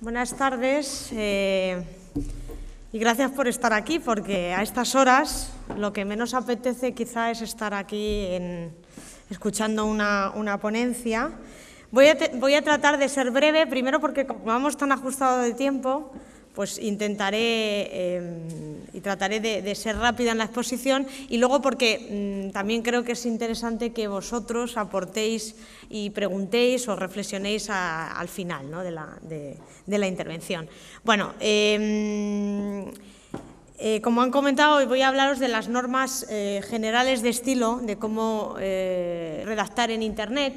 Buenas tardes eh, y gracias por estar aquí, porque a estas horas lo que menos apetece quizá es estar aquí escuchando una, ponencia. Voy a, tratar de ser breve, primero porque vamos tan ajustado de tiempo, pues intentaré em, y trataré de, ser rápida en la exposición y luego porque mm, también creo que es interesante que vosotros aportéis y preguntéis o reflexionéis al final de, la, intervención. Bueno, em, eh, como han comentado, hoy voy a hablaros de las normas eh, generales de estilo, de cómo eh, redactar en Internet.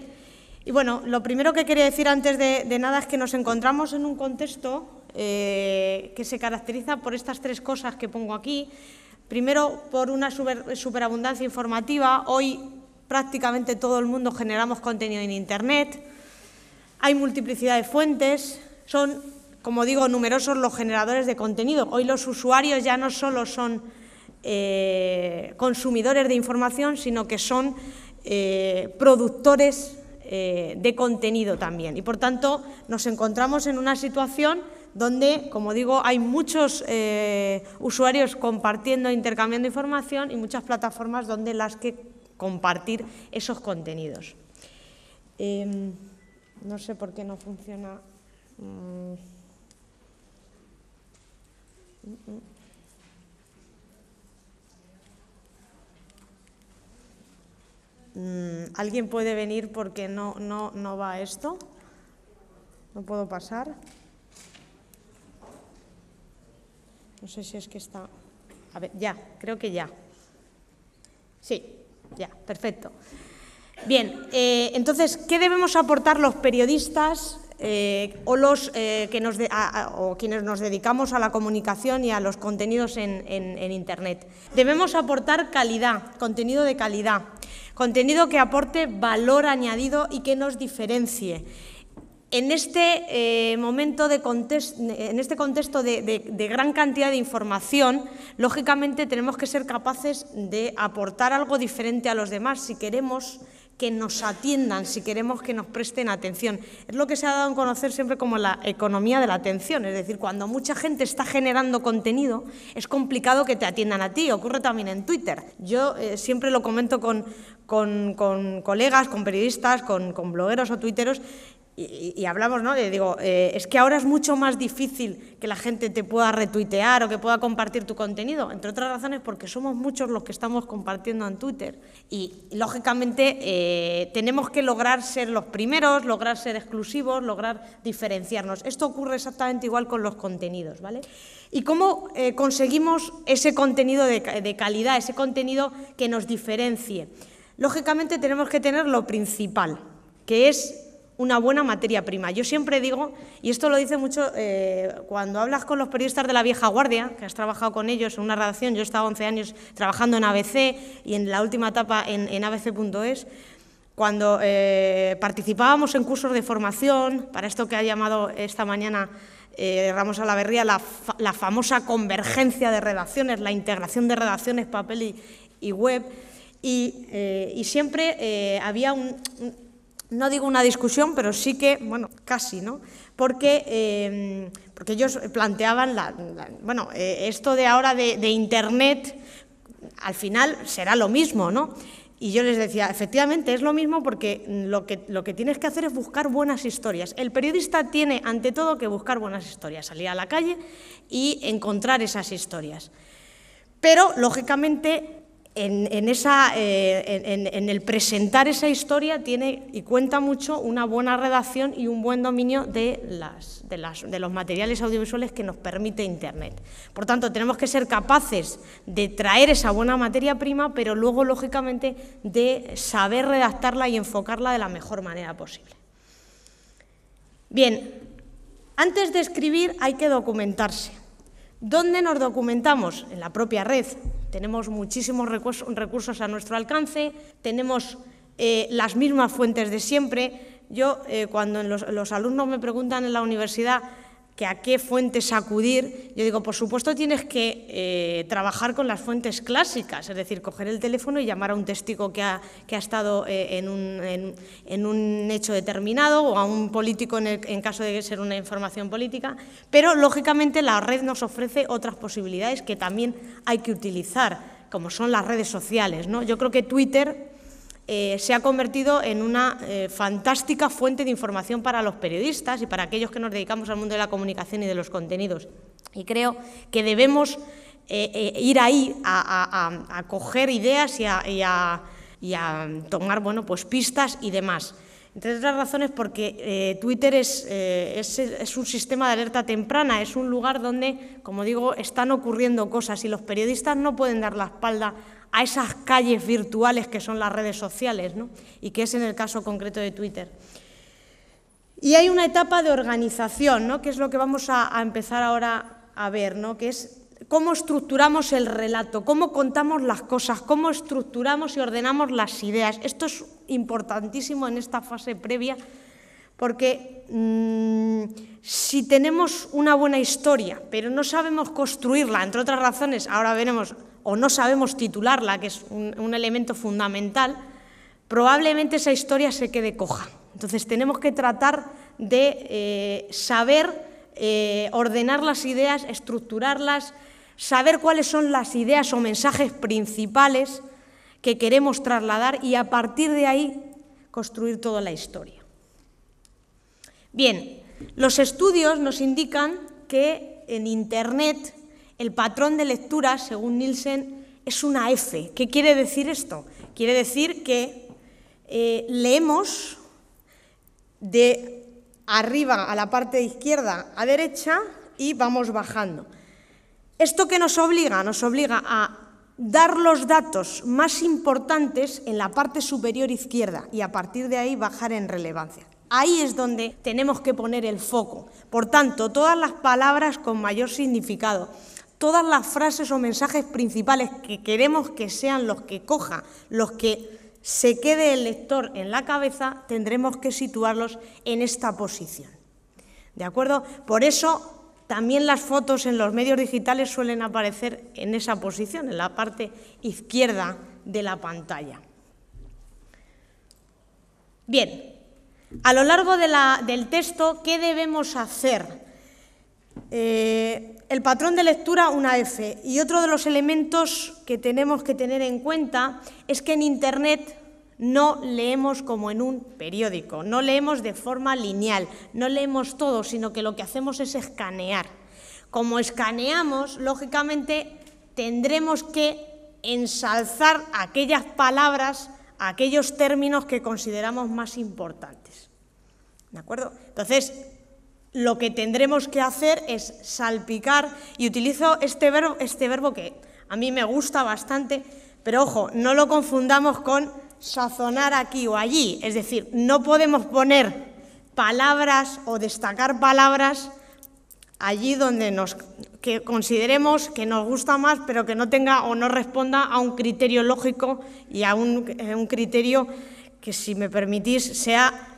Y bueno, lo primero que quería decir antes de nada es que nos encontramos en un contexto eh, que se caracteriza por estas tres cosas que pongo aquí. Primero, por una superabundancia informativa. Hoy prácticamente todo el mundo generamos contenido en Internet. Hay multiplicidad de fuentes. Son, como digo, numerosos los generadores de contenido. Hoy los usuarios ya no solo son eh, consumidores de información, sino que son eh, productores de contenido también. Y por tanto, nos encontramos en una situación donde, como digo, hay muchos eh, usuarios compartiendo, intercambiando información y muchas plataformas donde las que compartir esos contenidos. Em, no sé por qué no funciona. Mm, mm, mm. ¿Alguien puede venir porque no, no va esto? ¿No puedo pasar? No sé si es que está... A ver, ya, creo que ya. Sí, ya, perfecto. Bien, eh, entonces, ¿qué debemos aportar los periodistas eh, o, los, eh, que nos o quienes nos dedicamos a la comunicación y a los contenidos en, Internet. Debemos aportar calidad, contenido de calidad, contenido que aporte valor añadido y que nos diferencie, en este eh, momento de en este contexto de, gran cantidad de información, lógicamente tenemos que ser capaces de aportar algo diferente a los demás si queremos que nos atiendan, si queremos que nos presten atención. Es lo que se ha dado a conocer siempre como la economía de la atención, es decir, cuando mucha gente está generando contenido, es complicado que te atiendan a ti, ocurre también en Twitter. Yo eh, siempre lo comento con, colegas, con periodistas, con, con blogueros o tuiteros, y, hablamos, ¿no? De, digo, eh, es que ahora es mucho más difícil que la gente te pueda retuitear o que pueda compartir tu contenido, entre otras razones porque somos muchos los que estamos compartiendo en Twitter. Y lógicamente eh, tenemos que lograr ser los primeros, lograr ser exclusivos, lograr diferenciarnos. Esto ocurre exactamente igual con los contenidos, ¿vale? ¿Y cómo eh, conseguimos ese contenido de, de calidad, ese contenido que nos diferencie? Lógicamente tenemos que tener lo principal, que es una buena materia prima. Yo siempre digo, y esto lo dice mucho eh, cuando hablas con los periodistas de la vieja guardia, que has trabajado con ellos en una redacción, yo he estado 11 años trabajando en ABC y en la última etapa en, abc.es, cuando eh, participábamos en cursos de formación, para esto que ha llamado esta mañana eh, Ramos Alaverría la, famosa convergencia de redacciones, la integración de redacciones, papel y, web, y, siempre había un no digo una discusión, pero sí que, bueno, casi, ¿no? Porque, em, porque ellos planteaban, la, bueno, eh, esto de ahora de, Internet, al final será lo mismo, ¿no? Y yo les decía, efectivamente es lo mismo porque lo que, lo que tienes que hacer es buscar buenas historias. El periodista tiene, ante todo, que buscar buenas historias, salir a la calle y encontrar esas historias. Pero, lógicamente, eh, en, el presentar esa historia tiene y cuenta mucho una buena redacción y un buen dominio de los materiales audiovisuales que nos permite Internet. Por tanto, tenemos que ser capaces de traer esa buena materia prima, pero luego, lógicamente, de saber redactarla y enfocarla de la mejor manera posible. Bien, antes de escribir hay que documentarse. ¿Dónde nos documentamos? En la propia red, tenemos muchísimos recursos a nuestro alcance, tenemos eh, las mismas fuentes de siempre. Yo, eh, cuando los alumnos me preguntan en la universidad que a qué fuentes acudir, yo digo, por supuesto tienes que eh, trabajar con las fuentes clásicas, es decir, coger el teléfono y llamar a un testigo que ha, estado eh, en, un, hecho determinado o a un político en, en caso de ser una información política, pero lógicamente la red nos ofrece otras posibilidades que también hay que utilizar, como son las redes sociales. ¿no? Yo creo que Twitter eh, se ha convertido en una eh, fantástica fuente de información para los periodistas y para aquellos que nos dedicamos al mundo de la comunicación y de los contenidos. Y creo que debemos eh, ir ahí a, coger ideas y a, tomar bueno, pues, pistas y demás. Entre otras razones porque Twitter es, es, un sistema de alerta temprana, es un lugar donde, como digo, están ocurriendo cosas y los periodistas no pueden dar la espalda a esas calles virtuales que son las redes sociales, y que es en el caso concreto de Twitter. Y hay una etapa de organización, ¿no? que es lo que vamos a, empezar ahora a ver, ¿no? que es cómo estructuramos el relato, cómo contamos las cosas, cómo estructuramos y ordenamos las ideas. Esto es importantísimo en esta fase previa porque mm, si tenemos una buena historia, pero no sabemos construirla, entre otras razones, ahora veremos o no sabemos titularla, que es un, elemento fundamental, probablemente esa historia se quede coja. Entonces tenemos que tratar de eh, saber eh, ordenar las ideas, estructurarlas, saber cuáles son las ideas o mensajes principales que queremos trasladar y a partir de ahí construir toda la historia. Bien, los estudios nos indican que en Internet el patrón de lectura, según Nielsen, es una F. ¿Qué quiere decir esto? Quiere decir que eh, leemos de arriba a la parte izquierda a derecha y vamos bajando. ¿Esto que nos obliga? Nos obliga a dar los datos más importantes en la parte superior izquierda y a partir de ahí bajar en relevancia. Ahí es donde tenemos que poner el foco. Por tanto, todas las palabras con mayor significado todas las frases o mensajes principales que queremos que sean los que coja, los que se quede el lector en la cabeza, tendremos que situarlos en esta posición. ¿De acuerdo? Por eso también las fotos en los medios digitales suelen aparecer en esa posición, en la parte izquierda de la pantalla. Bien, a lo largo del texto, ¿qué debemos hacer eh, el patrón de lectura, una F. Y otro de los elementos que tenemos que tener en cuenta es que en Internet no leemos como en un periódico, no leemos de forma lineal, no leemos todo, sino que lo que hacemos es escanear. Como escaneamos, lógicamente tendremos que ensalzar aquellas palabras, aquellos términos que consideramos más importantes. ¿De acuerdo? Entonces, lo que tendremos que hacer es salpicar, y utilizo este verbo, este verbo que a mí me gusta bastante, pero ojo, no lo confundamos con sazonar aquí o allí, es decir, no podemos poner palabras o destacar palabras allí donde nos que consideremos que nos gusta más, pero que no tenga o no responda a un criterio lógico y a un, un criterio que, si me permitís, sea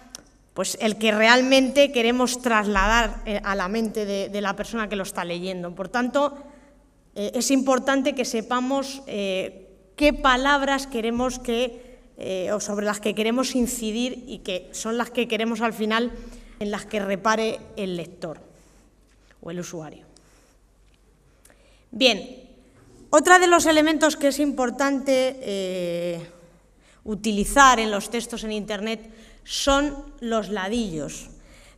pues el que realmente queremos trasladar eh, a la mente de, la persona que lo está leyendo. Por tanto, eh, es importante que sepamos eh, qué palabras queremos que, o sobre las que queremos incidir y que son las que queremos al final en las que repare el lector o el usuario. Bien, otro de los elementos que es importante utilizar en los textos en Internet son los ladillos.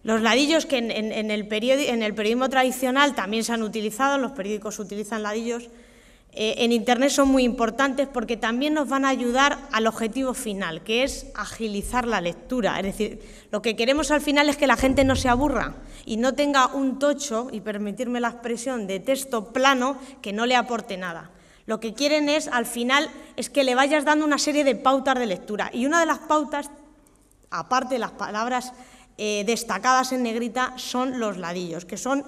Los ladillos que en, el en, el periodismo tradicional también se han utilizado, los periódicos utilizan ladillos, eh, en Internet son muy importantes porque también nos van a ayudar al objetivo final, que es agilizar la lectura. Es decir, lo que queremos al final es que la gente no se aburra y no tenga un tocho, y permitirme la expresión, de texto plano que no le aporte nada. Lo que quieren es, al final, es que le vayas dando una serie de pautas de lectura. Y una de las pautas Aparte, de las palabras eh, destacadas en negrita son los ladillos, que son,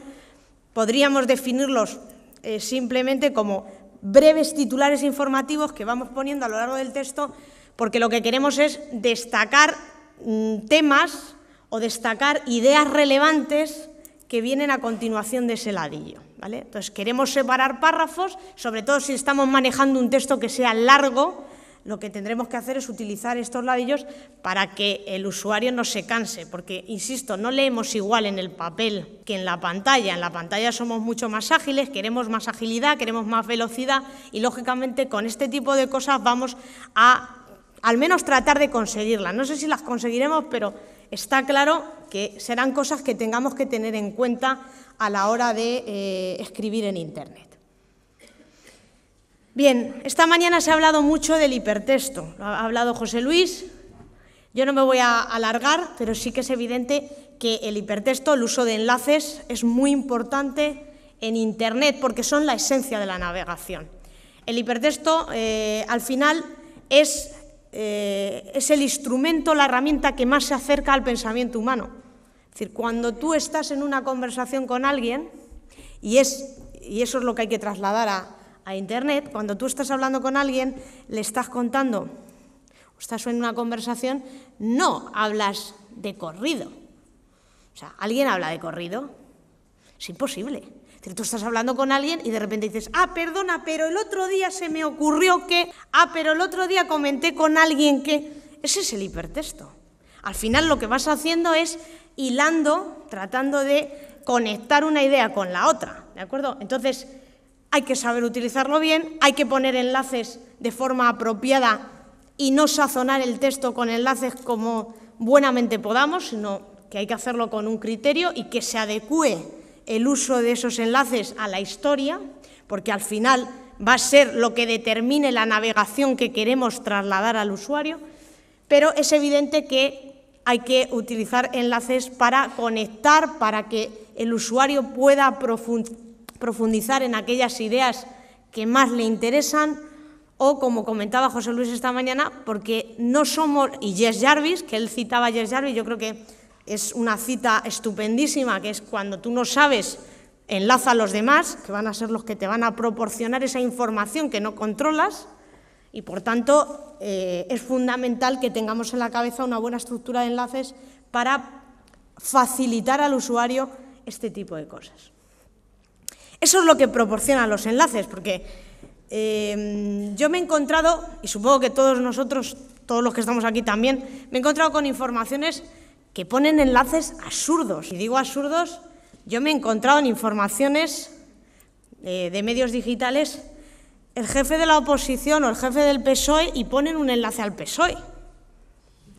podríamos definirlos eh, simplemente como breves titulares informativos que vamos poniendo a lo largo del texto, porque lo que queremos es destacar mm, temas o destacar ideas relevantes que vienen a continuación de ese ladillo. Entonces, queremos separar párrafos, sobre todo si estamos manejando un texto que sea largo, lo que tendremos que hacer es utilizar estos ladillos para que el usuario no se canse, porque, insisto, no leemos igual en el papel que en la pantalla. En la pantalla somos mucho más ágiles, queremos más agilidad, queremos más velocidad y, lógicamente, con este tipo de cosas vamos a al menos tratar de conseguirlas. No sé si las conseguiremos, pero está claro que serán cosas que tengamos que tener en cuenta a la hora de eh, escribir en Internet. Bien, esta mañana se ha hablado mucho del hipertexto, lo ha hablado José Luis, yo no me voy a alargar, pero sí que es evidente que el hipertexto, el uso de enlaces, es muy importante en Internet porque son la esencia de la navegación. El hipertexto, eh, al final, es, eh, es el instrumento, la herramienta que más se acerca al pensamiento humano. Es decir, cuando tú estás en una conversación con alguien, y, y eso es lo que hay que trasladar a, a Internet, cuando tú estás hablando con alguien, le estás contando, estás en una conversación, no hablas de corrido. O sea, ¿alguien habla de corrido? Es imposible. tú estás hablando con alguien y de repente dices, ah, perdona, pero el otro día se me ocurrió que, ah, pero el otro día comenté con alguien que... Ese es el hipertexto. Al final lo que vas haciendo es hilando, tratando de conectar una idea con la otra, ¿de acuerdo? Entonces, hay que saber utilizarlo bien, hay que poner enlaces de forma apropiada y no sazonar el texto con enlaces como buenamente podamos, sino que hay que hacerlo con un criterio y que se adecue el uso de esos enlaces a la historia, porque al final va a ser lo que determine la navegación que queremos trasladar al usuario, pero es evidente que hay que utilizar enlaces para conectar, para que el usuario pueda profundizar profundizar en aquellas ideas que más le interesan o, como comentaba José Luis esta mañana, porque no somos, y Jess Jarvis, que él citaba a Jess Jarvis, yo creo que es una cita estupendísima, que es cuando tú no sabes, enlaza a los demás, que van a ser los que te van a proporcionar esa información que no controlas, y por tanto eh, es fundamental que tengamos en la cabeza una buena estructura de enlaces para facilitar al usuario este tipo de cosas. Eso es lo que proporcionan los enlaces, porque eh, yo me he encontrado, y supongo que todos nosotros, todos los que estamos aquí también, me he encontrado con informaciones que ponen enlaces absurdos. Y digo absurdos, yo me he encontrado en informaciones eh, de medios digitales el jefe de la oposición o el jefe del PSOE y ponen un enlace al PSOE,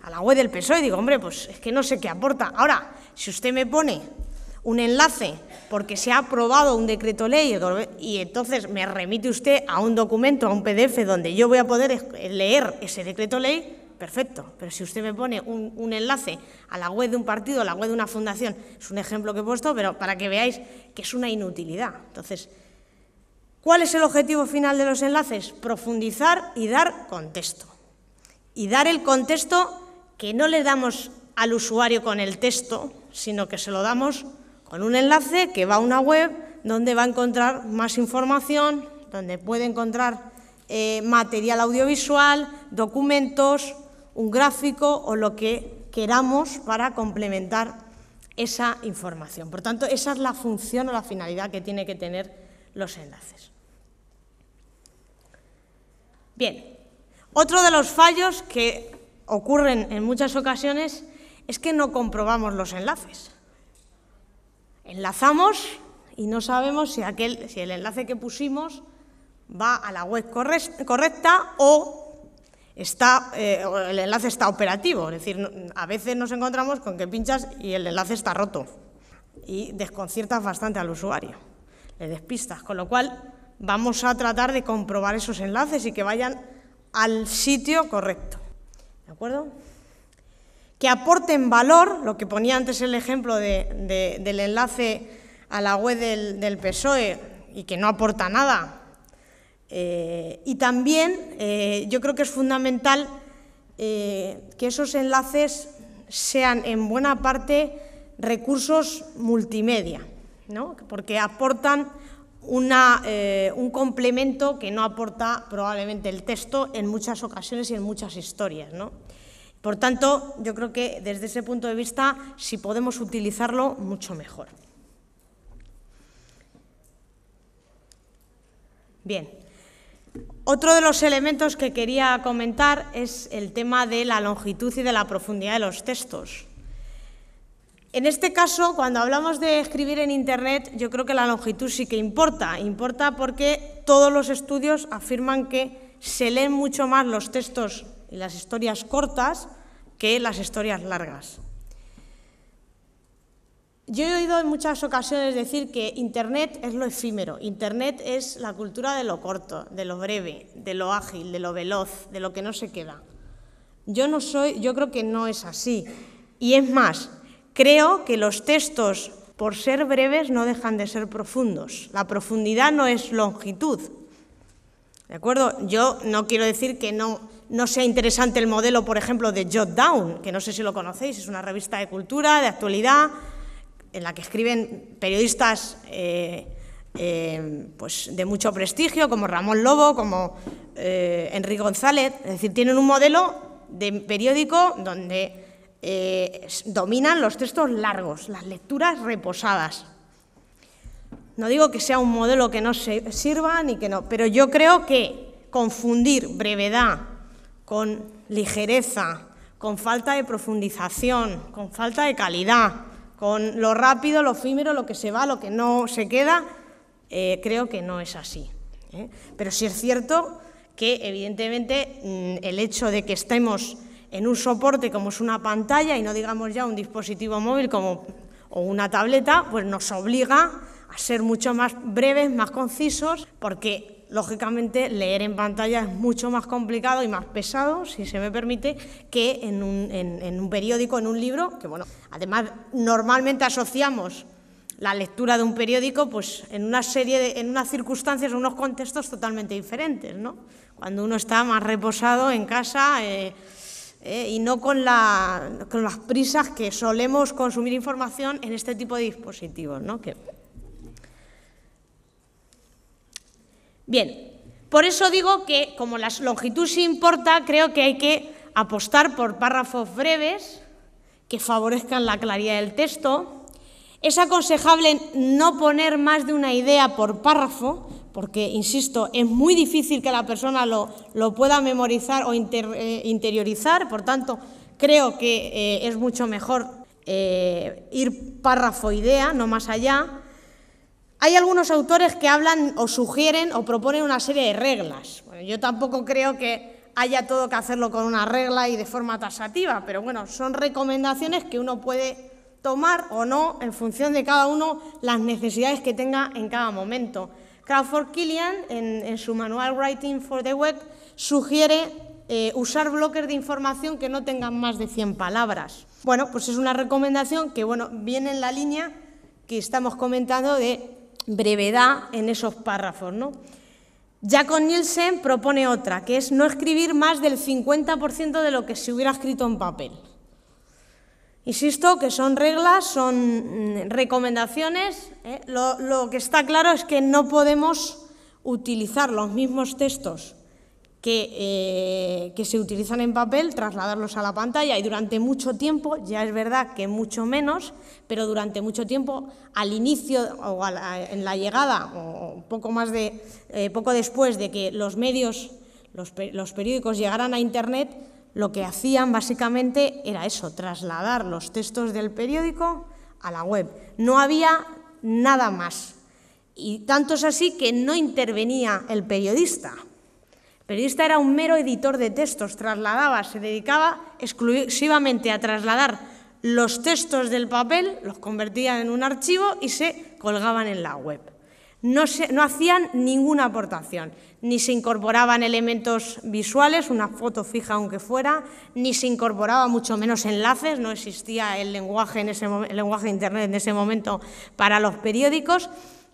a la web del PSOE. Digo, hombre, pues es que no sé qué aporta. Ahora, si usted me pone un enlace porque se ha aprobado un decreto ley y entonces me remite usted a un documento, a un PDF donde yo voy a poder eh, leer ese decreto ley, perfecto. Pero si usted me pone un, enlace a la web de un partido, a la web de una fundación, es un ejemplo que he puesto, pero para que veáis que es una inutilidad. Entonces, ¿cuál es el objetivo final de los enlaces? Profundizar y dar contexto. Y dar el contexto que no le damos al usuario con el texto, sino que se lo damos con un enlace que va a una web donde va a encontrar más información, donde puede encontrar eh, material audiovisual, documentos, un gráfico o lo que queramos para complementar esa información. Por tanto, esa es la función o la finalidad que tiene que tener los enlaces. Bien, otro de los fallos que ocurren en muchas ocasiones es que no comprobamos los enlaces enlazamos y no sabemos si, el enlace que pusimos va a la web correcta o está, eh, el enlace está operativo. Es decir, a veces nos encontramos con que pinchas y el enlace está roto y desconciertas bastante al usuario, le despistas, con lo cual vamos a tratar de comprobar esos enlaces y que vayan al sitio correcto. ¿De acuerdo? que aporten valor, lo que ponía antes el ejemplo del enlace a la web del, PSOE y que no aporta nada. Eh, y también eh, yo creo que es fundamental eh, que esos enlaces sean en buena parte recursos multimedia, ¿no? porque aportan un complemento que no aporta probablemente el texto en muchas ocasiones y en muchas historias. ¿no? Por tanto, yo creo que desde ese punto de vista, si podemos utilizarlo, mucho mejor. Bien. Otro de los elementos que quería comentar es el tema de la longitud y de la profundidad de los textos. En este caso, cuando hablamos de escribir en Internet, yo creo que la longitud sí que importa. Importa porque todos los estudios afirman que se leen mucho más los textos y las historias cortas que las historias largas. Yo he oído en muchas ocasiones decir que Internet es lo efímero, Internet es la cultura de lo corto, de lo breve, de lo ágil, de lo veloz, de lo que no se queda. Yo no soy, yo creo que no es así. Y es más, creo que los textos, por ser breves, no dejan de ser profundos. La profundidad no es longitud. ¿De acuerdo? Yo no quiero decir que no no sea interesante el modelo, por ejemplo, de Jot Down, que no sé si lo conocéis, es una revista de cultura, de actualidad, en la que escriben periodistas eh, eh, pues de mucho prestigio, como Ramón Lobo, como eh, Enrique González. Es decir, tienen un modelo de periódico donde dominan los textos largos, las lecturas reposadas. No digo que sea un modelo que no sirva ni que no, pero yo creo que confundir brevedad con ligereza, con falta de profundización, con falta de calidad, con lo rápido, lo efímero, lo que se va, lo que no se queda, eh, creo que no es así. ¿eh? Pero sí es cierto que, evidentemente, mm, el hecho de que estemos en un soporte como es una pantalla y no digamos ya un dispositivo móvil como, o una tableta, pues nos obliga a ser mucho más breves, más concisos, porque lógicamente leer en pantalla es mucho más complicado y más pesado, si se me permite, que en un, periódico, en un libro, que bueno, además normalmente asociamos la lectura de un periódico pues en una serie en unas circunstancias, en unos contextos totalmente diferentes, ¿no? Cuando uno está más reposado en casa eh, eh, y no con, las prisas que solemos consumir información en este tipo de dispositivos, ¿no? Bien, por eso digo que como la longitud sí importa, creo que hay que apostar por párrafos breves que favorezcan la claridad del texto. Es aconsejable no poner más de una idea por párrafo, porque, insisto, es muy difícil que la persona lo, pueda memorizar o eh, interiorizar, por tanto, creo que eh, es mucho mejor eh, ir párrafo idea, no más allá. Hay algunos autores que hablan o sugieren o proponen una serie de reglas. yo tampoco creo que haya todo que hacerlo con una regla y de forma tasativa, pero bueno, son recomendaciones que uno puede tomar o no en función de cada uno las necesidades que tenga en cada momento. Crawford Killian, en, su manual Writing for the Web, sugiere eh, usar bloques de información que no tengan más de 100 palabras. Bueno, pues es una recomendación que bueno, viene en la línea que estamos comentando de brevedad en esos párrafos. ¿no? Jacob Nielsen propone otra, que es no escribir más del 50% de lo que se hubiera escrito en papel. Insisto que son reglas, son mm, recomendaciones. ¿eh? lo que está claro es que no podemos utilizar los mismos textos eh, que, se utilizan en papel, trasladarlos a la pantalla y durante mucho tiempo, ya es verdad que mucho menos, pero durante mucho tiempo, al inicio o en la llegada o poco, más de, eh, poco después de que los medios, los, los periódicos llegaran a Internet, lo que hacían básicamente era eso, trasladar los textos del periódico a la web. No había nada más. Y tanto es así que no intervenía el periodista, periodista era un mero editor de textos, trasladaba, se dedicaba exclusivamente a trasladar los textos del papel, los convertían en un archivo y se colgaban en la web. No, hacían ninguna aportación, ni se incorporaban elementos visuales, una foto fija aunque fuera, ni se incorporaba mucho menos enlaces, no existía el lenguaje, en ese, el lenguaje de Internet en ese momento para los periódicos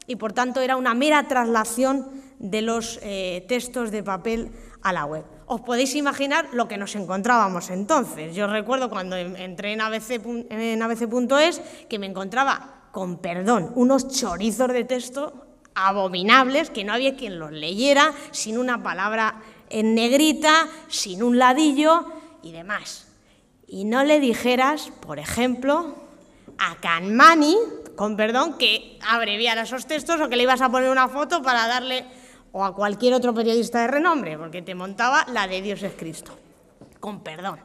y por tanto era una mera traslación de los eh, textos de papel a la web. Os podéis imaginar lo que nos encontrábamos entonces. Yo recuerdo cuando entré en abc.es que me encontraba, con perdón, unos chorizos de texto abominables que no había quien los leyera, sin una palabra en negrita, sin un ladillo y demás. Y no le dijeras, por ejemplo, a Canmani, con perdón, que abreviara esos textos o que le ibas a poner una foto para darle o a cualquier otro periodista de renombre, porque te montaba la de Dios es Cristo, con perdón.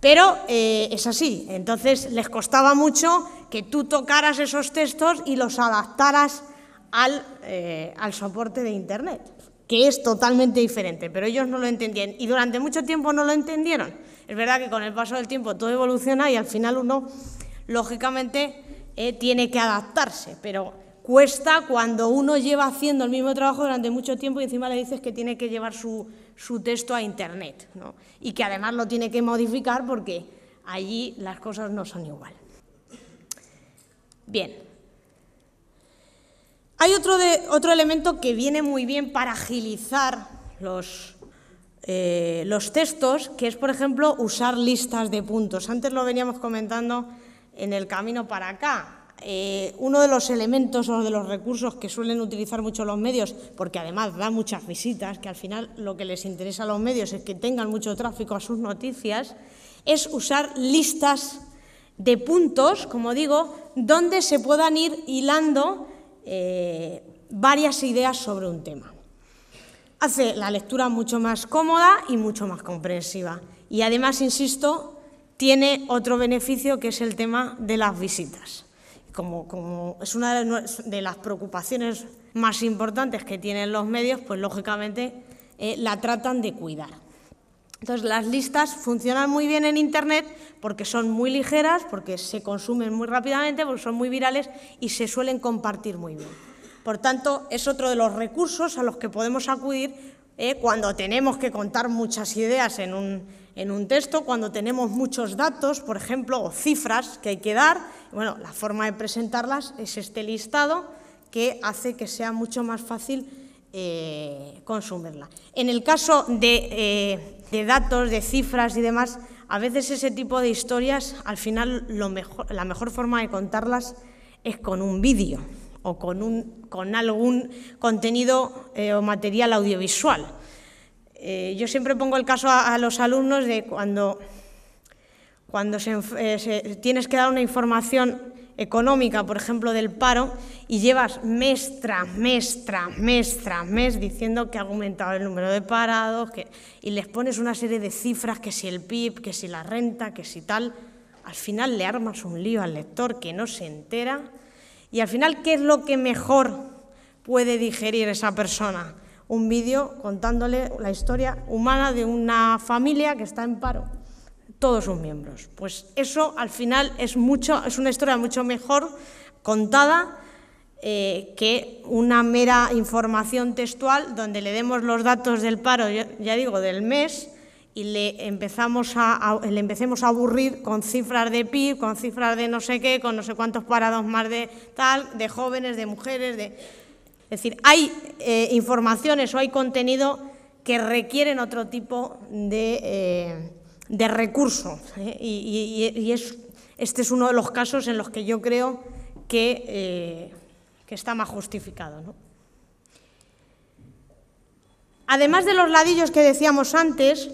Pero eh, es así, entonces les costaba mucho que tú tocaras esos textos y los adaptaras eh, al, soporte de Internet, que es totalmente diferente, pero ellos no lo entendían y durante mucho tiempo no lo entendieron. Es verdad que con el paso del tiempo todo evoluciona y al final uno, lógicamente, eh, tiene que adaptarse, pero Cuesta cuando uno lleva haciendo el mismo trabajo durante mucho tiempo y encima le dices que tiene que llevar su, texto a Internet ¿no? y que además lo tiene que modificar porque allí las cosas no son igual. Bien. Hay otro, de, otro elemento que viene muy bien para agilizar los, eh, los textos, que es, por ejemplo, usar listas de puntos. Antes lo veníamos comentando en el camino para acá. Eh, uno de los elementos o de los recursos que suelen utilizar mucho los medios, porque además da muchas visitas, que al final lo que les interesa a los medios es que tengan mucho tráfico a sus noticias, es usar listas de puntos, como digo, donde se puedan ir hilando eh, varias ideas sobre un tema. Hace la lectura mucho más cómoda y mucho más comprensiva. Y además, insisto, tiene otro beneficio que es el tema de las visitas como, es una de las preocupaciones más importantes que tienen los medios, pues lógicamente eh, la tratan de cuidar. Entonces, las listas funcionan muy bien en Internet porque son muy ligeras, porque se consumen muy rápidamente, porque son muy virales y se suelen compartir muy bien. Por tanto, es otro de los recursos a los que podemos acudir eh, cuando tenemos que contar muchas ideas en un, en un texto cuando tenemos muchos datos, por ejemplo, o cifras que hay que dar. Bueno, la forma de presentarlas es este listado que hace que sea mucho más fácil eh, consumirla. En el caso eh, de, datos, de cifras y demás, a veces ese tipo de historias, al final la mejor forma de contarlas es con un vídeo o con, algún contenido eh, o material audiovisual. Eh, yo siempre pongo el caso a, los alumnos de cuando, cuando eh, tienes que dar una información económica, por ejemplo, del paro, y llevas mes tras mes tras mes tras mes diciendo que ha aumentado el número de parados, y les pones una serie de cifras, que si el PIB, que si la renta, que si tal, al final le armas un lío al lector que no se entera, y al final, ¿qué es lo que mejor puede digerir esa persona? un vídeo contándole la historia humana de una familia que está en paro, todos sus miembros. Pues eso al final es, mucho, es una historia mucho mejor contada eh, que una mera información textual donde le demos los datos del paro, ya, digo, del mes y le, empezamos a, le empecemos a aburrir con cifras de PIB, con cifras de no sé qué, con no sé cuántos parados más de tal, de jóvenes, de mujeres, de... Es decir, hay eh, informaciones o hay contenido que requieren otro tipo de, eh, recurso. ¿eh? Y, este es uno de los casos en los que yo creo que, está más justificado. Además de los ladillos que decíamos antes,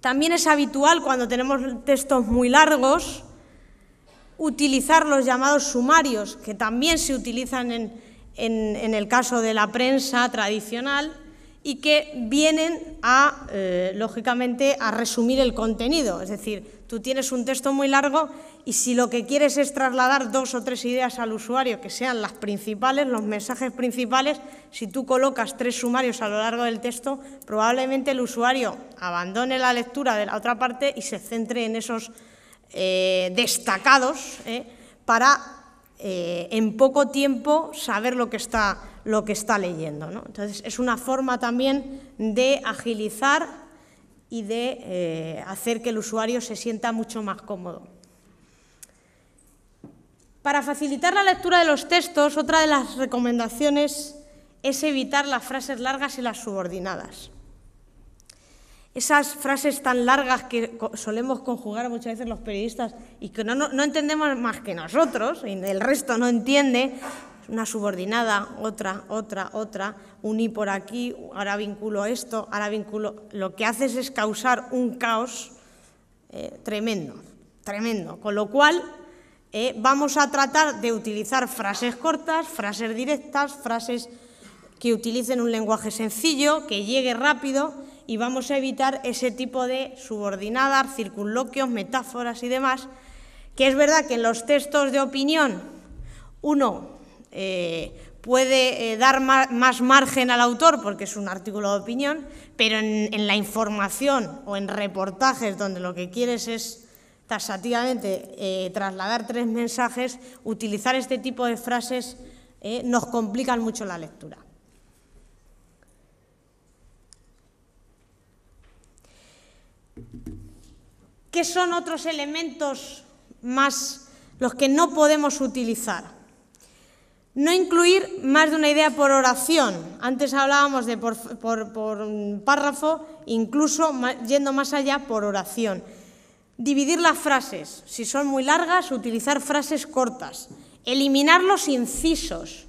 también es habitual cuando tenemos textos muy largos utilizar los llamados sumarios, que también se utilizan en, en, el caso de la prensa tradicional, y que vienen a, eh, lógicamente, a resumir el contenido. Es decir, tú tienes un texto muy largo y si lo que quieres es trasladar dos o tres ideas al usuario, que sean las principales, los mensajes principales, si tú colocas tres sumarios a lo largo del texto, probablemente el usuario abandone la lectura de la otra parte y se centre en esos eh, destacados eh, para eh, en poco tiempo saber lo que está, lo que está leyendo. ¿no? Entonces, es una forma también de agilizar y de eh, hacer que el usuario se sienta mucho más cómodo. Para facilitar la lectura de los textos, otra de las recomendaciones es evitar las frases largas y las subordinadas esas frases tan largas que solemos conjugar muchas veces los periodistas y que no, entendemos más que nosotros, y el resto no entiende, una subordinada, otra, otra, otra, uní por aquí, ahora vinculo esto, ahora vinculo... Lo que haces es causar un caos eh, tremendo, tremendo. Con lo cual, eh, vamos a tratar de utilizar frases cortas, frases directas, frases que utilicen un lenguaje sencillo, que llegue rápido y vamos a evitar ese tipo de subordinadas, circunloquios, metáforas y demás, que es verdad que en los textos de opinión uno eh, puede eh, dar más margen al autor porque es un artículo de opinión, pero en, la información o en reportajes donde lo que quieres es tasativamente eh, trasladar tres mensajes, utilizar este tipo de frases nos complican mucho la lectura. ¿Qué son otros elementos más los que no podemos utilizar? No incluir más de una idea por oración. Antes hablábamos de por, párrafo, incluso yendo más allá por oración. Dividir las frases. Si son muy largas, utilizar frases cortas. Eliminar los incisos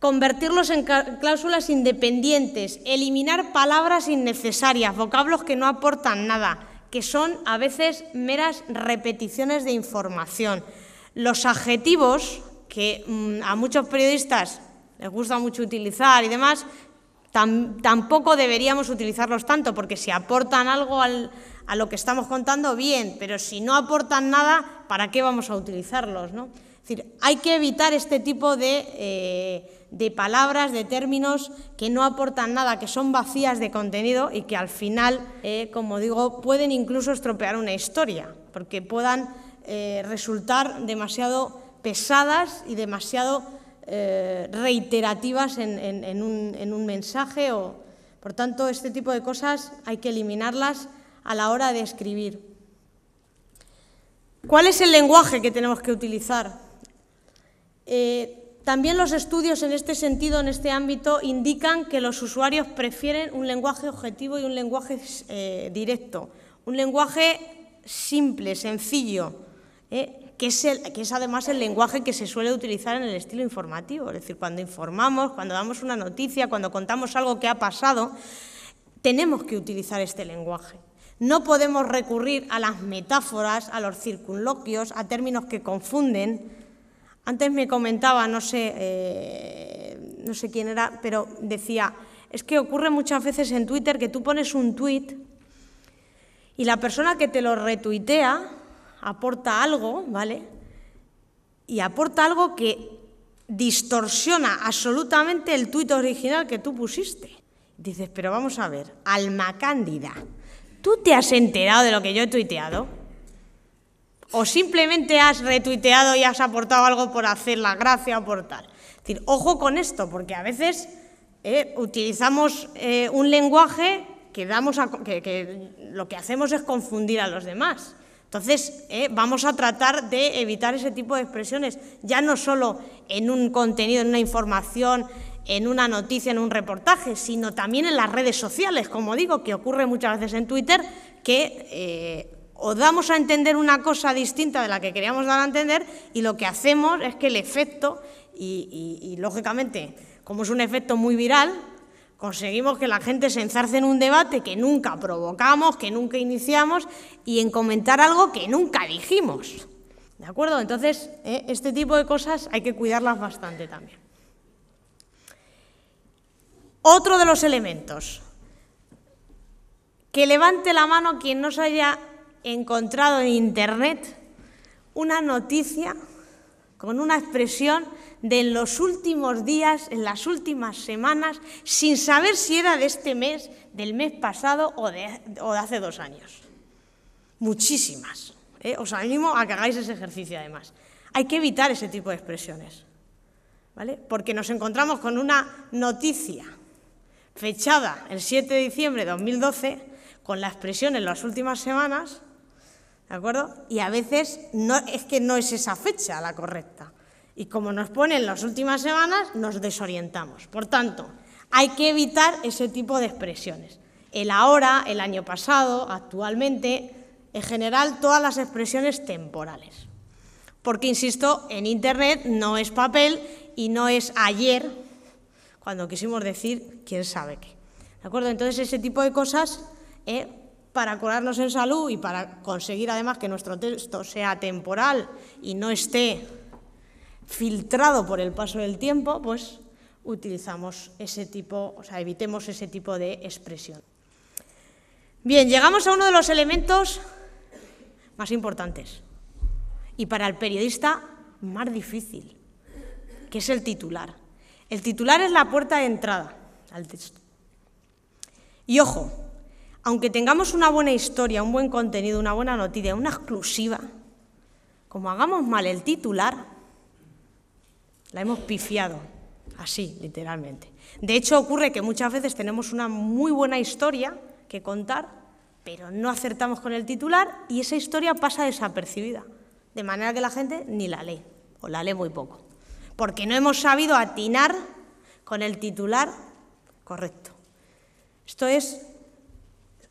convertirlos en cláusulas independientes, eliminar palabras innecesarias, vocablos que no aportan nada, que son a veces meras repeticiones de información. Los adjetivos, que mm, a muchos periodistas les gusta mucho utilizar y demás, tampoco deberíamos utilizarlos tanto, porque si aportan algo a lo que estamos contando, bien, pero si no aportan nada, ¿para qué vamos a utilizarlos? No? Es decir, hay que evitar este tipo eh, de, palabras, de términos que no aportan nada, que son vacías de contenido y que al final, eh, como digo, pueden incluso estropear una historia, porque puedan eh, resultar demasiado pesadas y demasiado reiterativas en, un, en un mensaje. O, por tanto, este tipo de cosas hay que eliminarlas a la hora de escribir. ¿Cuál es el lenguaje que tenemos que utilizar? Eh, también los estudios en este sentido, en este ámbito, indican que los usuarios prefieren un lenguaje objetivo y un lenguaje eh, directo, un lenguaje simple, sencillo, eh, que es además el lenguaje que se suele utilizar en el estilo informativo, es decir, cuando informamos, cuando damos una noticia, cuando contamos algo que ha pasado, tenemos que utilizar este lenguaje. No podemos recurrir a las metáforas, a los circunloquios, a términos que confunden, antes me comentaba, no sé, eh, no sé quién era, pero decía, es que ocurre muchas veces en Twitter que tú pones un tweet y la persona que te lo retuitea aporta algo, ¿vale? Y aporta algo que distorsiona absolutamente el tuit original que tú pusiste. Dices, pero vamos a ver, alma cándida, ¿tú te has enterado de lo que yo he tuiteado? o simplemente has retuiteado y has aportado algo por hacer la gracia o por tal. Es decir, ojo con esto, porque a veces eh, utilizamos eh, un lenguaje que, damos a, que, lo que hacemos es confundir a los demás. Entonces, eh, vamos a tratar de evitar ese tipo de expresiones, ya no solo en un contenido, en una información, en una noticia, en un reportaje, sino también en las redes sociales, como digo, que ocurre muchas veces en Twitter, que o damos a entender una cosa distinta de la que queríamos dar a entender y lo que hacemos es que el efecto, y, lógicamente como es un efecto muy viral, conseguimos que la gente se enzarce en un debate que nunca provocamos, que nunca iniciamos y en comentar algo que nunca dijimos. ¿De acuerdo? Entonces, eh, este tipo de cosas hay que cuidarlas bastante también. Otro de los elementos. Que levante la mano quien no se haya encontrado en Internet una noticia con una expresión de en los últimos días, en las últimas semanas, sin saber si era de este mes, del mes pasado o de, hace dos años. Muchísimas. ¿eh? Os animo a que hagáis ese ejercicio además. Hay que evitar ese tipo de expresiones, ¿vale? Porque nos encontramos con una noticia fechada el 7 de diciembre de 2012, con la expresión en las últimas semanas, ¿De acuerdo? Y a veces no, es que no es esa fecha la correcta. Y como nos ponen las últimas semanas, nos desorientamos. Por tanto, hay que evitar ese tipo de expresiones. El ahora, el año pasado, actualmente, en general todas las expresiones temporales. Porque, insisto, en Internet no es papel y no es ayer, cuando quisimos decir quién sabe qué. ¿De acuerdo? Entonces ese tipo de cosas eh, para curarnos en salud y para conseguir además que nuestro texto sea temporal y no esté filtrado por el paso del tiempo, pues utilizamos ese tipo, o sea, evitemos ese tipo de expresión. Bien, llegamos a uno de los elementos más importantes y para el periodista más difícil, que es el titular. El titular es la puerta de entrada al texto. Y ojo, aunque tengamos una buena historia, un buen contenido, una buena noticia, una exclusiva, como hagamos mal el titular, la hemos pifiado, así, literalmente. De hecho, ocurre que muchas veces tenemos una muy buena historia que contar, pero no acertamos con el titular y esa historia pasa desapercibida, de manera que la gente ni la lee, o la lee muy poco, porque no hemos sabido atinar con el titular correcto. Esto es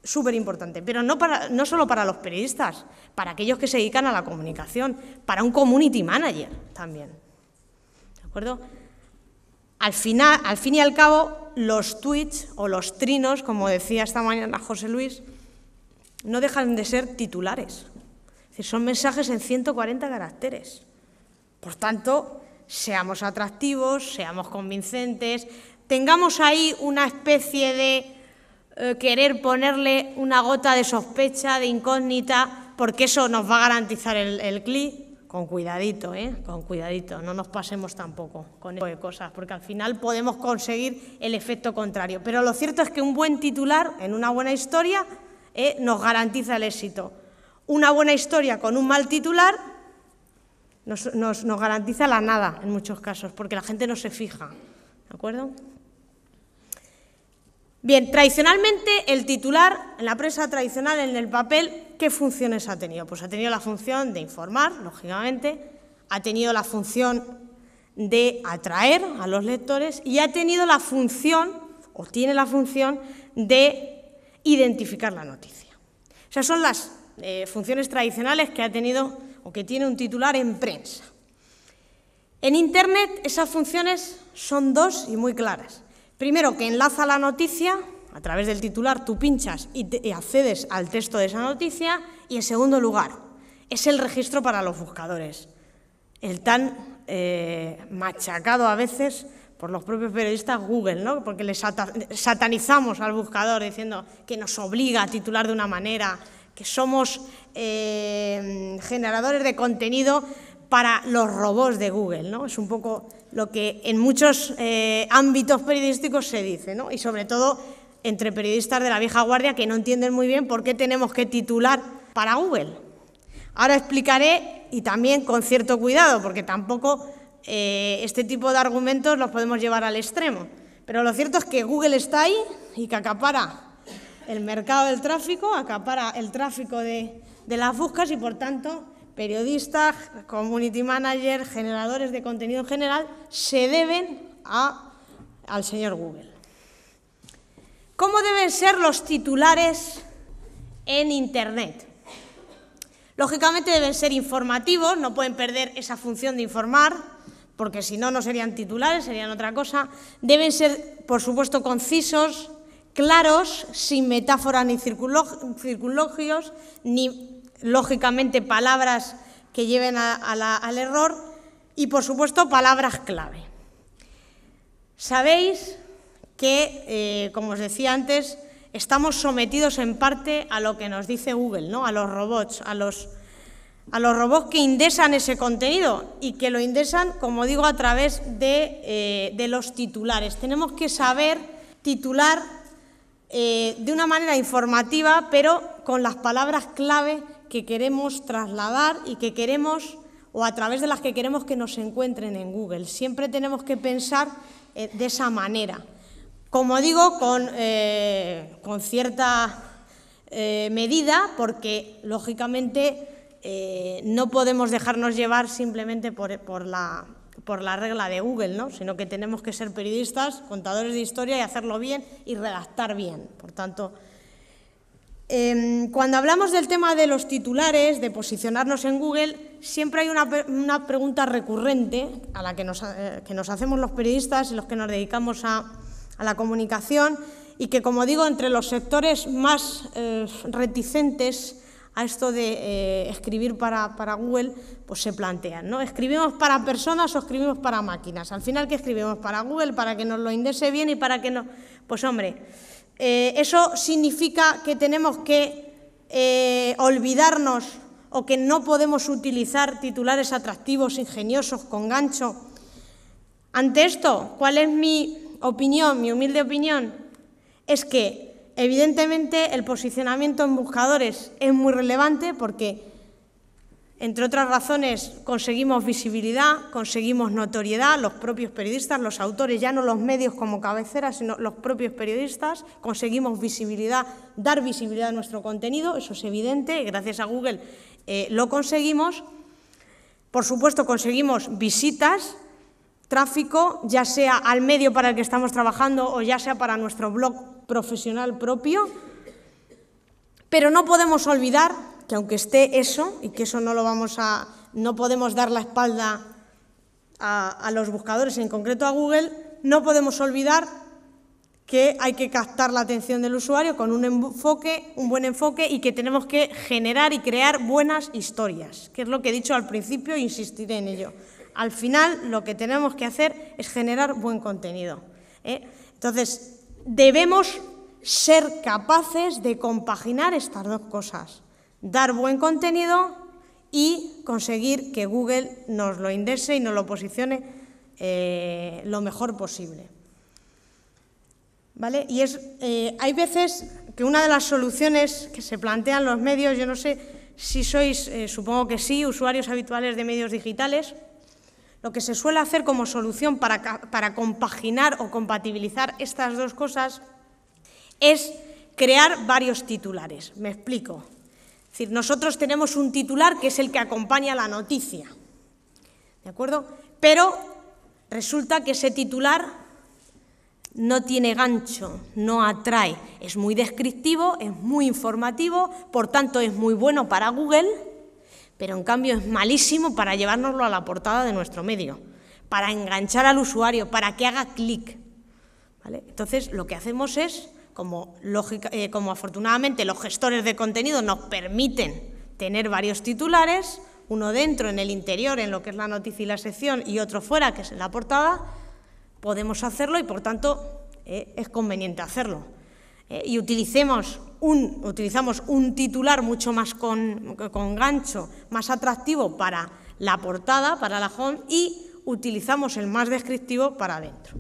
súper importante, pero no, para, no solo para los periodistas, para aquellos que se dedican a la comunicación, para un community manager también. ¿De acuerdo? Al, final, al fin y al cabo, los tweets o los trinos, como decía esta mañana José Luis, no dejan de ser titulares. son mensajes en 140 caracteres. Por tanto, seamos atractivos, seamos convincentes, tengamos ahí una especie de eh, querer ponerle una gota de sospecha, de incógnita, porque eso nos va a garantizar el, el clic. Con cuidadito, ¿eh? Con cuidadito, no nos pasemos tampoco con ese de cosas, porque al final podemos conseguir el efecto contrario. Pero lo cierto es que un buen titular en una buena historia ¿eh? nos garantiza el éxito. Una buena historia con un mal titular nos, nos, garantiza la nada en muchos casos, porque la gente no se fija. ¿De acuerdo? Bien, tradicionalmente el titular, en la prensa tradicional, en el papel, ¿qué funciones ha tenido? Pues ha tenido la función de informar, lógicamente, ha tenido la función de atraer a los lectores y ha tenido la función, o tiene la función, de identificar la noticia. Esas son las eh, funciones tradicionales que ha tenido o que tiene un titular en prensa. En Internet esas funciones son dos y muy claras. Primero, que enlaza la noticia, a través del titular tú pinchas y, accedes al texto de esa noticia. Y en segundo lugar, es el registro para los buscadores. El tan eh, machacado a veces por los propios periodistas Google, ¿no? porque les satanizamos al buscador diciendo que nos obliga a titular de una manera, que somos eh, generadores de contenido para los robots de Google. ¿no? Es un poco lo que en muchos eh, ámbitos periodísticos se dice, ¿no? y sobre todo entre periodistas de la vieja guardia que no entienden muy bien por qué tenemos que titular para Google. Ahora explicaré, y también con cierto cuidado, porque tampoco eh, este tipo de argumentos los podemos llevar al extremo. Pero lo cierto es que Google está ahí y que acapara el mercado del tráfico, acapara el tráfico de, de las buscas y, por tanto, periodistas, community managers, generadores de contenido en general, se deben a, al señor Google. ¿Cómo deben ser los titulares en Internet? Lógicamente deben ser informativos, no pueden perder esa función de informar, porque si no, no serían titulares, serían otra cosa. Deben ser, por supuesto, concisos, claros, sin metáforas ni circulogios, ni lógicamente palabras que lleven al error y por supuesto palabras clave. Sabéis que, eh, como os decía antes, estamos sometidos en parte a lo que nos dice Google, ¿no? a los robots, a los, a los robots que indesan ese contenido y que lo indesan, como digo, a través de, eh, los titulares. Tenemos que saber titular eh, de una manera informativa, pero con las palabras clave que queremos trasladar y que queremos o a través de las que queremos que nos encuentren en Google. Siempre tenemos que pensar eh, de esa manera. Como digo, con, eh, cierta eh, medida, porque lógicamente no podemos dejarnos llevar simplemente por, la, por la regla de Google, ¿no? sino que tenemos que ser periodistas, contadores de historia y hacerlo bien y redactar bien. Por tanto, Em, cuando hablamos del tema de los titulares, de posicionarnos en Google, siempre hay una, pregunta recurrente a la eh, que nos, hacemos los periodistas y los que nos dedicamos a, la comunicación y que, como digo, entre los sectores más eh, reticentes a esto de eh, escribir para, Google, pues se plantean, ¿no? ¿Escribimos para personas o escribimos para máquinas? Al final, ¿qué escribimos? ¿Para Google? ¿Para que nos lo indese bien y para que no...? Pues hombre... Eh, eso significa que tenemos que eh, olvidarnos o que no podemos utilizar titulares atractivos, ingeniosos, con gancho. Ante esto, ¿cuál es mi opinión, mi humilde opinión? Es que, evidentemente, el posicionamiento en buscadores es muy relevante porque entre otras razones, conseguimos visibilidad, conseguimos notoriedad, los propios periodistas, los autores, ya no los medios como cabecera, sino los propios periodistas, conseguimos visibilidad, dar visibilidad a nuestro contenido, eso es evidente, gracias a Google eh, lo conseguimos. Por supuesto, conseguimos visitas, tráfico, ya sea al medio para el que estamos trabajando o ya sea para nuestro blog profesional propio, pero no podemos olvidar que aunque esté eso, y que eso no lo vamos a, no podemos dar la espalda a, los buscadores, en concreto a Google, no podemos olvidar que hay que captar la atención del usuario con un enfoque, un buen enfoque y que tenemos que generar y crear buenas historias, que es lo que he dicho al principio e insistiré en ello. Al final lo que tenemos que hacer es generar buen contenido. ¿eh? Entonces, debemos ser capaces de compaginar estas dos cosas dar buen contenido y conseguir que Google nos lo indexe y nos lo posicione eh, lo mejor posible. ¿Vale? Y es, eh, hay veces que una de las soluciones que se plantean los medios, yo no sé si sois, eh, supongo que sí, usuarios habituales de medios digitales, lo que se suele hacer como solución para, para compaginar o compatibilizar estas dos cosas es crear varios titulares. Me explico decir, nosotros tenemos un titular que es el que acompaña la noticia. ¿De acuerdo? Pero resulta que ese titular no tiene gancho, no atrae. Es muy descriptivo, es muy informativo, por tanto es muy bueno para Google, pero en cambio es malísimo para llevárnoslo a la portada de nuestro medio, para enganchar al usuario, para que haga clic. ¿Vale? Entonces lo que hacemos es eh, como, afortunadamente los gestores de contenido nos permiten tener varios titulares, uno dentro, en el interior, en lo que es la noticia y la sección, y otro fuera, que es la portada, podemos hacerlo y, por tanto, eh, es conveniente hacerlo. Eh, y utilizamos un titular mucho más con, con gancho, más atractivo para la portada, para la home, y utilizamos el más descriptivo para adentro.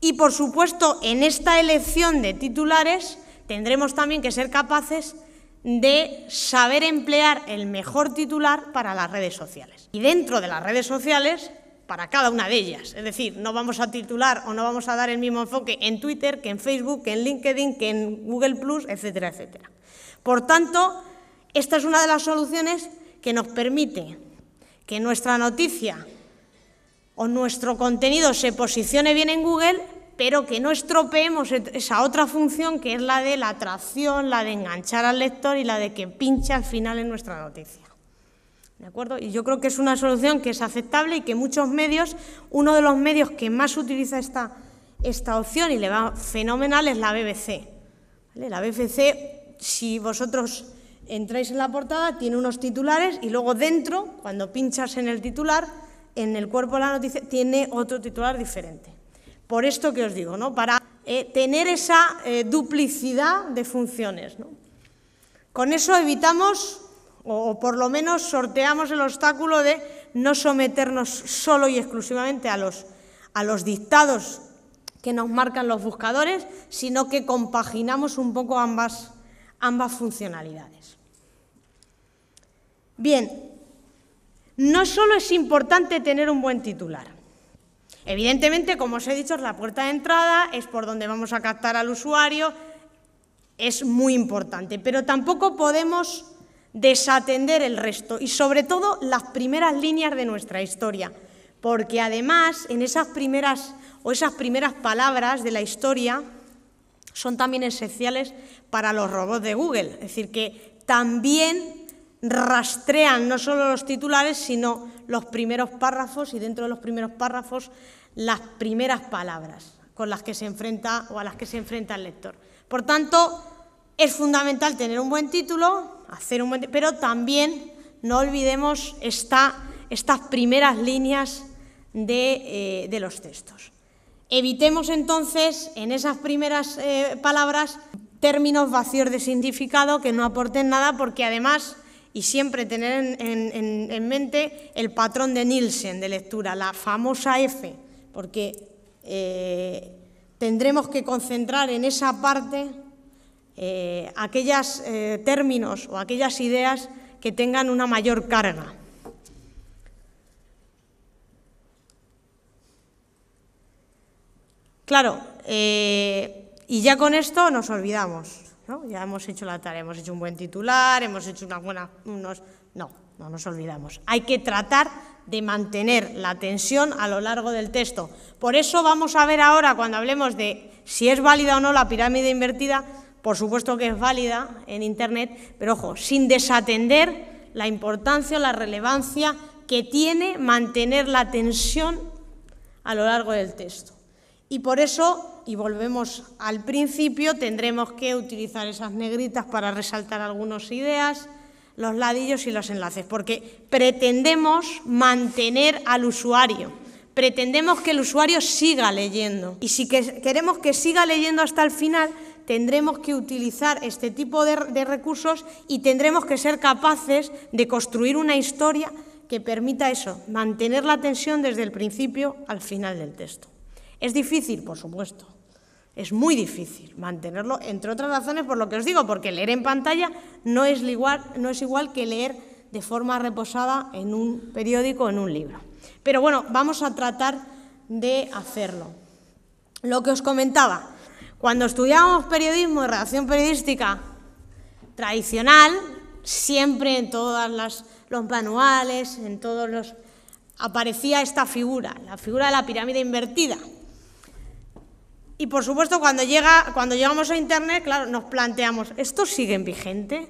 Y, por supuesto, en esta elección de titulares tendremos también que ser capaces de saber emplear el mejor titular para las redes sociales. Y dentro de las redes sociales, para cada una de ellas. Es decir, no vamos a titular o no vamos a dar el mismo enfoque en Twitter, que en Facebook, que en LinkedIn, que en Google Plus, etcétera, etcétera. Por tanto, esta es una de las soluciones que nos permite que nuestra noticia o nuestro contenido se posicione bien en Google, pero que no estropeemos esa otra función que es la de la atracción, la de enganchar al lector y la de que pinche al final en nuestra noticia. ¿De acuerdo? Y yo creo que es una solución que es aceptable y que muchos medios, uno de los medios que más utiliza esta, opción y le va fenomenal es la BBC. La BBC, si vosotros entráis en la portada, tiene unos titulares y luego dentro, cuando pinchas en el titular, en el cuerpo de la noticia tiene otro titular diferente. Por esto que os digo, ¿no? para eh, tener esa eh, duplicidad de funciones. Con eso evitamos, o, o por lo menos sorteamos el obstáculo de no someternos solo y exclusivamente a los, a los dictados que nos marcan los buscadores, sino que compaginamos un poco ambas, ambas funcionalidades. Bien, no solo es importante tener un buen titular. Evidentemente, como os he dicho, es la puerta de entrada, es por donde vamos a captar al usuario, es muy importante, pero tampoco podemos desatender el resto y sobre todo las primeras líneas de nuestra historia, porque además en esas primeras o esas primeras palabras de la historia son también esenciales para los robots de Google, es decir, que también rastrean no solo los titulares, sino los primeros párrafos y dentro de los primeros párrafos las primeras palabras con las que se enfrenta o a las que se enfrenta el lector. Por tanto, es fundamental tener un buen título, hacer un buen, pero también no olvidemos esta, estas primeras líneas de, eh, los textos. Evitemos entonces en esas primeras eh, palabras términos vacíos de significado que no aporten nada porque además y siempre tener en, mente el patrón de Nielsen de lectura, la famosa F, porque eh, tendremos que concentrar en esa parte eh, aquellos eh, términos o aquellas ideas que tengan una mayor carga. Claro, y ya con esto nos olvidamos. Ya hemos hecho la tarea, hemos hecho un buen titular, hemos hecho una buena, No, no nos olvidamos. Hay que tratar de mantener la tensión a lo largo del texto. Por eso vamos a ver ahora, cuando hablemos de si es válida o no la pirámide invertida, por supuesto que es válida en Internet, pero ojo, sin desatender la importancia la relevancia que tiene mantener la tensión a lo largo del texto. Y por eso y volvemos al principio, tendremos que utilizar esas negritas para resaltar algunas ideas, los ladillos y los enlaces, porque pretendemos mantener al usuario, pretendemos que el usuario siga leyendo. Y si queremos que siga leyendo hasta el final, tendremos que utilizar este tipo de, de recursos y tendremos que ser capaces de construir una historia que permita eso, mantener la tensión desde el principio al final del texto. ¿Es difícil? Por supuesto. Es muy difícil mantenerlo, entre otras razones por lo que os digo, porque leer en pantalla no es igual, no es igual que leer de forma reposada en un periódico o en un libro. Pero bueno, vamos a tratar de hacerlo. Lo que os comentaba, cuando estudiábamos periodismo y redacción periodística tradicional, siempre en todos los manuales, en todos los aparecía esta figura, la figura de la pirámide invertida. Y por supuesto, cuando, llegamos a Internet, claro, nos planteamos, ¿esto sigue vigente?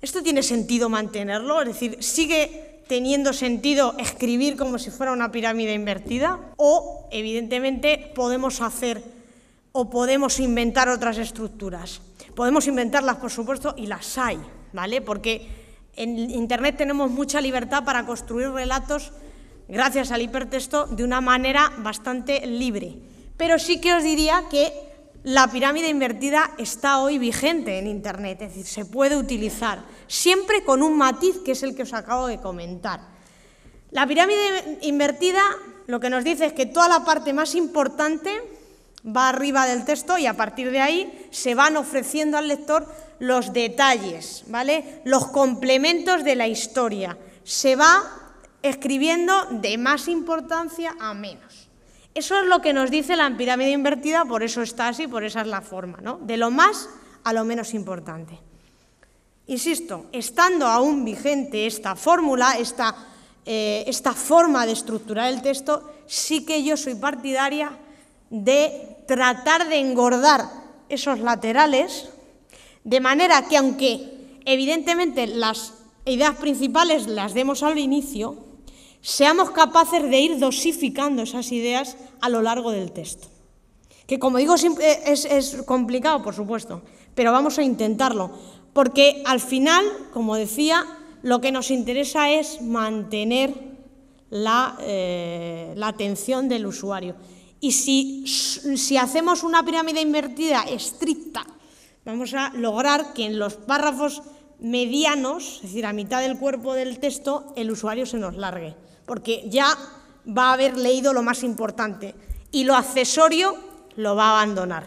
¿Esto tiene sentido mantenerlo? Es decir, ¿sigue teniendo sentido escribir como si fuera una pirámide invertida? O, evidentemente, podemos hacer o podemos inventar otras estructuras. Podemos inventarlas, por supuesto, y las hay, ¿vale? Porque en Internet tenemos mucha libertad para construir relatos, gracias al hipertexto, de una manera bastante libre pero sí que os diría que la pirámide invertida está hoy vigente en Internet, es decir, se puede utilizar, siempre con un matiz que es el que os acabo de comentar. La pirámide invertida lo que nos dice es que toda la parte más importante va arriba del texto y a partir de ahí se van ofreciendo al lector los detalles, ¿vale? Los complementos de la historia. Se va escribiendo de más importancia a menos. Eso es lo que nos dice la pirámide invertida, por eso está así, por esa es la forma, ¿no? De lo más a lo menos importante. Insisto, estando aún vigente esta fórmula, esta eh, forma de estructurar el texto, sí que yo soy partidaria de tratar de engordar esos laterales, de manera que aunque evidentemente las ideas principales las demos al inicio, seamos capaces de ir dosificando esas ideas a lo largo del texto. Que como digo, es, complicado, por supuesto, pero vamos a intentarlo. Porque al final, como decía, lo que nos interesa es mantener eh, la, atención del usuario. Y si, si hacemos una pirámide invertida estricta, vamos a lograr que en los párrafos medianos, es decir, a mitad del cuerpo del texto, el usuario se nos largue porque ya va a haber leído lo más importante y lo accesorio lo va a abandonar.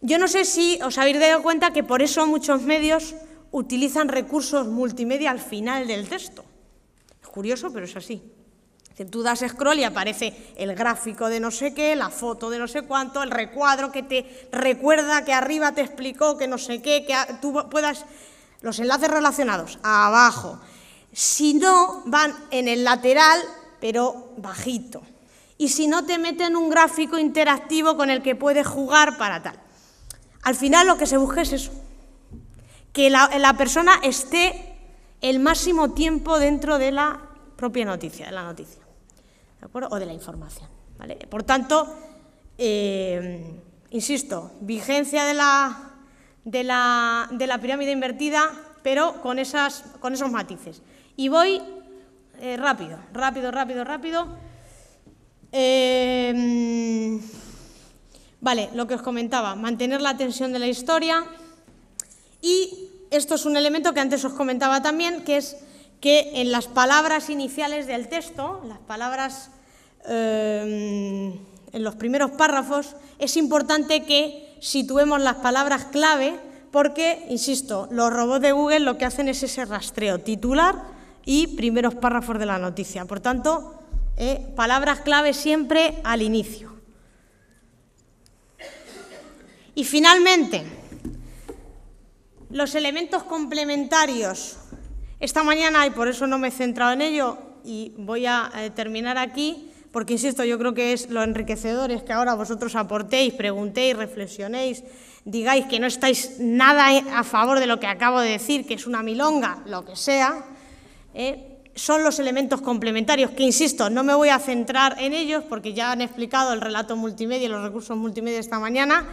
Yo no sé si os habéis dado cuenta que por eso muchos medios utilizan recursos multimedia al final del texto. Es curioso, pero es así. Tú das scroll y aparece el gráfico de no sé qué, la foto de no sé cuánto, el recuadro que te recuerda que arriba te explicó que no sé qué, que tú puedas... Los enlaces relacionados, abajo. Si no, van en el lateral, pero bajito. Y si no, te meten un gráfico interactivo con el que puedes jugar para tal. Al final lo que se busca es eso, que la, persona esté el máximo tiempo dentro de la propia noticia, de la noticia, ¿de acuerdo? O de la información, Por tanto, eh, insisto, vigencia de la, de la pirámide invertida, pero con, esas, con esos matices. Y voy eh, rápido, rápido, rápido, rápido. Em, vale, lo que os comentaba, mantener la tensión de la historia. Y esto es un elemento que antes os comentaba también, que es que en las palabras iniciales del texto, las palabras em, en los primeros párrafos, es importante que situemos las palabras clave porque, insisto, los robots de Google lo que hacen es ese rastreo titular, y primeros párrafos de la noticia. Por tanto, eh, palabras clave siempre al inicio. Y finalmente, los elementos complementarios. Esta mañana, y por eso no me he centrado en ello, y voy a eh, terminar aquí, porque insisto, yo creo que es lo enriquecedor, es que ahora vosotros aportéis, preguntéis, reflexionéis, digáis que no estáis nada a favor de lo que acabo de decir, que es una milonga, lo que sea, ¿eh? son los elementos complementarios, que insisto, no me voy a centrar en ellos porque ya han explicado el relato multimedia y los recursos multimedia esta mañana,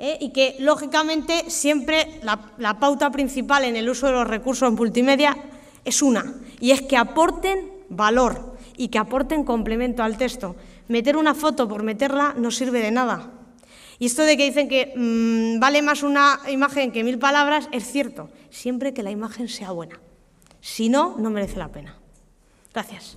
¿eh? y que lógicamente siempre la, pauta principal en el uso de los recursos multimedia es una, y es que aporten valor y que aporten complemento al texto. Meter una foto por meterla no sirve de nada. Y esto de que dicen que mm, vale más una imagen que mil palabras es cierto, siempre que la imagen sea buena. Si no, no merece la pena. Gracias.